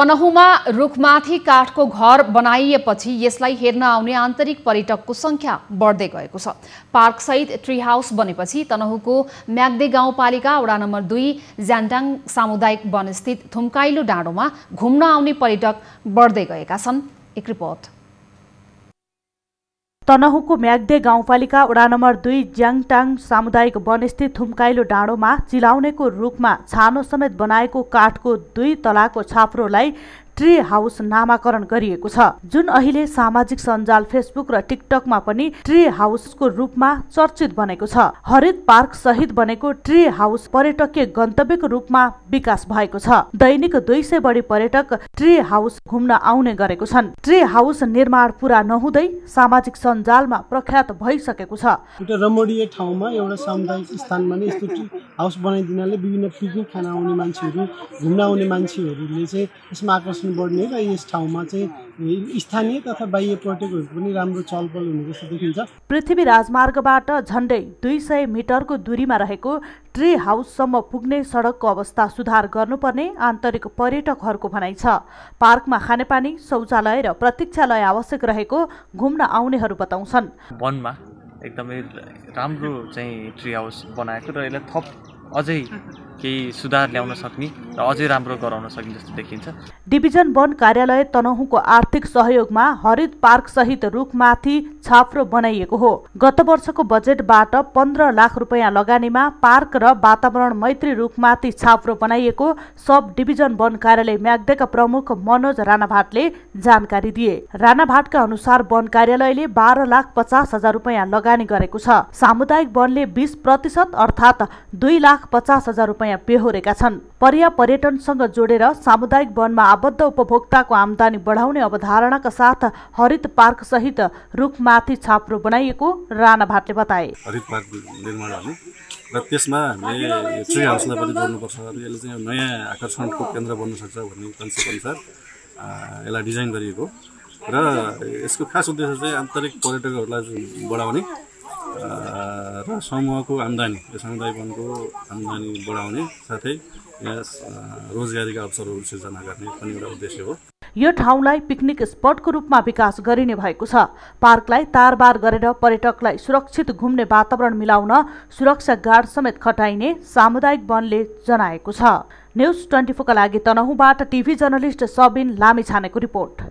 तनहुमा रुखमाथि काठको घर बनाइएपछि यसलाई हेर्न आउने आन्तरिक पर्यटकको संख्या बढ्दै गएको छ पार्कसहित ट्री हाउस बनेपछि तनहुको म्याग्दे गाउँपालिका वडा नम्बर दुई ज्यान्टाङ सामुदायिक वनस्थित थुम्काइलो डाँडोमा घुम्न आउने पर्यटक बढ्दै गएका छन् एक रिपोर्ट तनहुको म्याग्दे गाउँपालिका वडा नम्बर दुई ज्याङटाङ सामुदायिक वनस्थित थुम्काइलो डाँडोमा चिलाउनेको रूपमा छानो समेत बनाएको काठको दुई तलाको छाप्रोलाई ट्री हाउस नामाकरण गरिएको छ जुन अहिले सामाजिक सञ्जाल फेसबुक र टिकटकमा पनि ट्री हाउसको रूपमा चर्चित बनेको छ हरित पार्क सहित बनेको ट्री हाउस पर्यटकीय गन्तव्यको रूपमा विकास भएको छ दैनिक दुई सय बढी पर्यटक ट्री हाउस घुम्न आउने गरेको छन् ट्री हाउस निर्माण पुरा नहुँदै सामाजिक सञ्जालमा प्रख्यात भइसकेको छ एउटा रमणीय ठाउँमा एउटा सामुदायिक स्थानमा नै यस्तो हाउस बनाइदिनाले विभिन्न पिकनिक खान आउने मान्छेहरू घुम्न आउने मान्छेहरूले चाहिँ यसमा आकर्षण चाहिँ बढ्ने र यस ठाउँमा चाहिँ स्थानीय तथा बाह्य पर्यटकहरूको पनि राम्रो चलपल हुने जस्तो देखिन्छ पृथ्वी राजमार्गबाट झन्डै दुई सय मिटरको दूरीमा रहेको ट्री हाउससम्म पुग्ने सडकको अवस्था सुधार गर्नुपर्ने आन्तरिक पर्यटकहरूको भनाइ छ पार्कमा खानेपानी शौचालय र प्रतीक्षालय आवश्यक रहेको घुम्न आउनेहरू बताउँछन् वनमा एकदमै राम्रो चाहिँ ट्री हाउस बनाएको र यसलाई थप अझै केही सुधार ल्याउन सक्ने र अझै राम्रो गराउन सक्ने जस्तो देखिन्छ डिभिजन वन कार्यालय तनहुँको आर्थिक सहयोगमा हरित पार्क सहित रुखमाथि छाप्रो बनाइएको हो गत वर्षको बजेटबाट पन्ध्र लाख रुपियाँ लगानीमा पार्क र वातावरण मैत्री रुखमाथि छाप्रो बनाइएको सब डिभिजन वन कार्यालय म्याग्देका प्रमुख मनोज राणाभाटले जानकारी दिए राणाभाटका अनुसार वन कार्यालयले बाह्र लाख पचास हजार रुपियाँ लगानी गरेको छ सामुदायिक वनले बिस प्रतिशत अर्थात् दुई लाख पचास हजार रुपियाँ नयाँ बेहोरेका छन् पर्या पर्यटनसँग जोडेर सामुदायिक वनमा आबद्ध उपभोक्ताको आमदानी बढाउने अवधारणाका साथ हरित पार्क सहित रुखमाथि छाप्रो बनाइएको राणा भाटले बताए हरित पार्क निर्माण गर्ने र त्यसमा हामीले ट्री हाउसलाई पनि जोड्नुपर्छ र यसले चाहिँ नयाँ आकर्षणको केन्द्र बन्न सक्छ भन्ने कन्सेप्ट अनुसार यसलाई डिजाइन गरिएको र यसको खास उद्देश्य चाहिँ आन्तरिक पर्यटकहरूलाई बढाउने अथवा समूहको आम्दानी यो वनको आम्दानी बढाउने साथै यहाँ रोजगारीका अवसरहरू सिर्जना गर्ने पनि एउटा उद्देश्य हो यो ठाउँलाई पिकनिक स्पटको रूपमा विकास गरिने भएको छ पार्कलाई तारबार गरेर पर्यटकलाई सुरक्षित घुम्ने वातावरण मिलाउन सुरक्षा गार्ड समेत खटाइने सामुदायिक वनले जनाएको छ न्युज ट्वेन्टी फोरका लागि तनहुबाट टिभी जर्नलिस्ट सबिन लामिछानेको रिपोर्ट